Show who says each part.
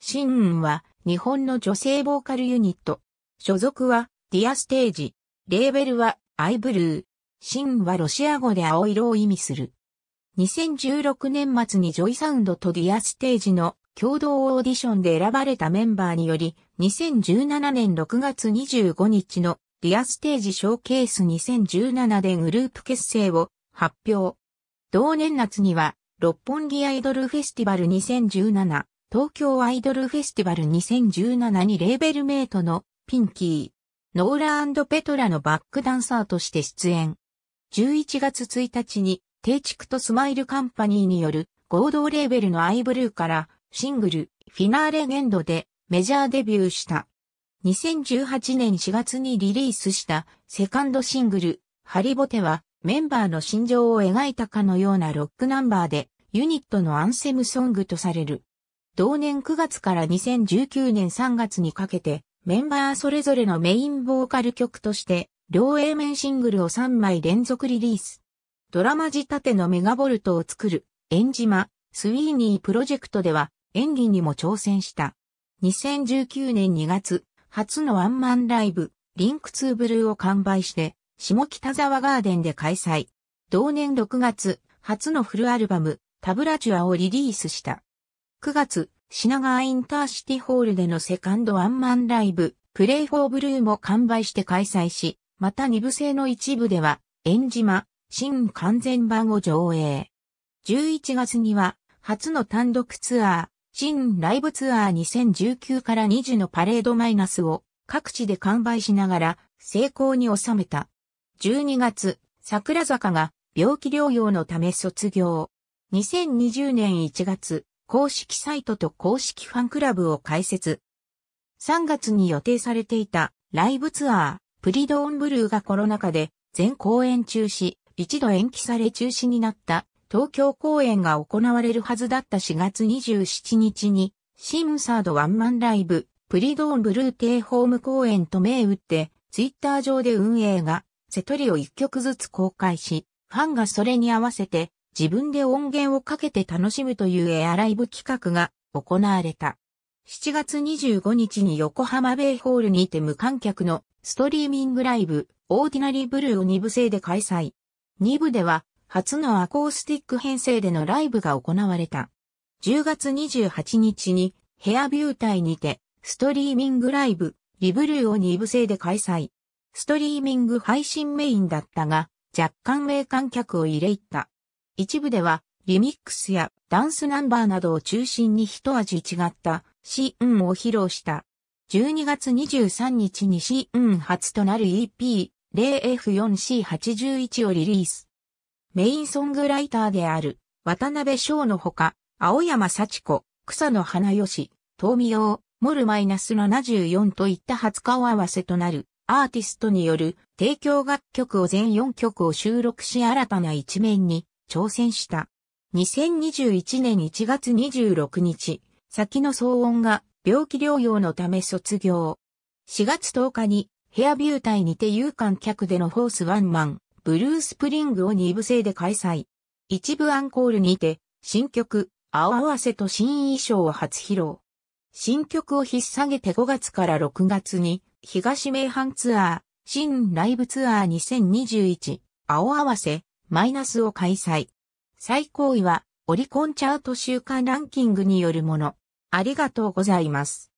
Speaker 1: シンは日本の女性ボーカルユニット。所属はディアステージ。レーベルはアイブルー。シンはロシア語で青色を意味する。2016年末にジョイサウンドとディアステージの共同オーディションで選ばれたメンバーにより、2017年6月25日のディアステージショーケース2017でグループ結成を発表。同年夏には、六本木アイドルフェスティバル2017東京アイドルフェスティバル2017にレーベルメイトのピンキー、ノーラペトラのバックダンサーとして出演。11月1日に、定畜とスマイルカンパニーによる合同レーベルのアイブルーからシングル、フィナーレゲンドでメジャーデビューした。2018年4月にリリースしたセカンドシングル、ハリボテはメンバーの心情を描いたかのようなロックナンバーでユニットのアンセムソングとされる。同年9月から2019年3月にかけて、メンバーそれぞれのメインボーカル曲として、両 A 面シングルを3枚連続リリース。ドラマ仕立てのメガボルトを作る、エンジマ、スウィーニープロジェクトでは、演技にも挑戦した。2019年2月、初のワンマンライブ、リンクツーブルーを完売して、下北沢ガーデンで開催。同年6月、初のフルアルバム、タブラチュアをリリースした。9月、品川インターシティホールでのセカンドワンマンライブ、プレイフォーブルーも完売して開催し、また2部制の一部では、縁島、新完全版を上映。11月には、初の単独ツアー、新ライブツアー2019から20のパレードマイナスを各地で完売しながら成功に収めた。12月、桜坂が病気療養のため卒業。2020年1月、公式サイトと公式ファンクラブを開設。3月に予定されていたライブツアー、プリドーンブルーがコロナ禍で全公演中止、一度延期され中止になった東京公演が行われるはずだった4月27日に、シムサードワンマンライブ、プリドーンブルーテイホーム公演と銘打って、ツイッター上で運営が、セトリを一曲ずつ公開し、ファンがそれに合わせて、自分で音源をかけて楽しむというエアライブ企画が行われた。7月25日に横浜ベイホールにて無観客のストリーミングライブ、オーディナリーブルーを2部制で開催。2部では、初のアコースティック編成でのライブが行われた。10月28日に、ヘアビュー隊にて、ストリーミングライブ、リブルーを2部制で開催。ストリーミング配信メインだったが、若干名観客を入れいった。一部では、リミックスやダンスナンバーなどを中心に一味違ったシーンを披露した。12月23日にシーン初となる EP0F4C81 をリリース。メインソングライターである渡辺翔のほか、青山幸子、草野花吉、東美洋、モルマイナス74といった初顔合わせとなるアーティストによる提供楽曲を全4曲を収録し新たな一面に挑戦した。2021年1月26日、先の騒音が病気療養のため卒業。4月10日にヘアビュー隊にて有観客でのホースワンマン、ブルースプリングを2部制で開催。一部アンコールにて、新曲、青合わせと新衣装を初披露。新曲を引っ提げて5月から6月に、東名阪ツアー、新ライブツアー2021、青合わせ、マイナスを開催。最高位はオリコンチャート週間ランキングによるもの。ありがとうございます。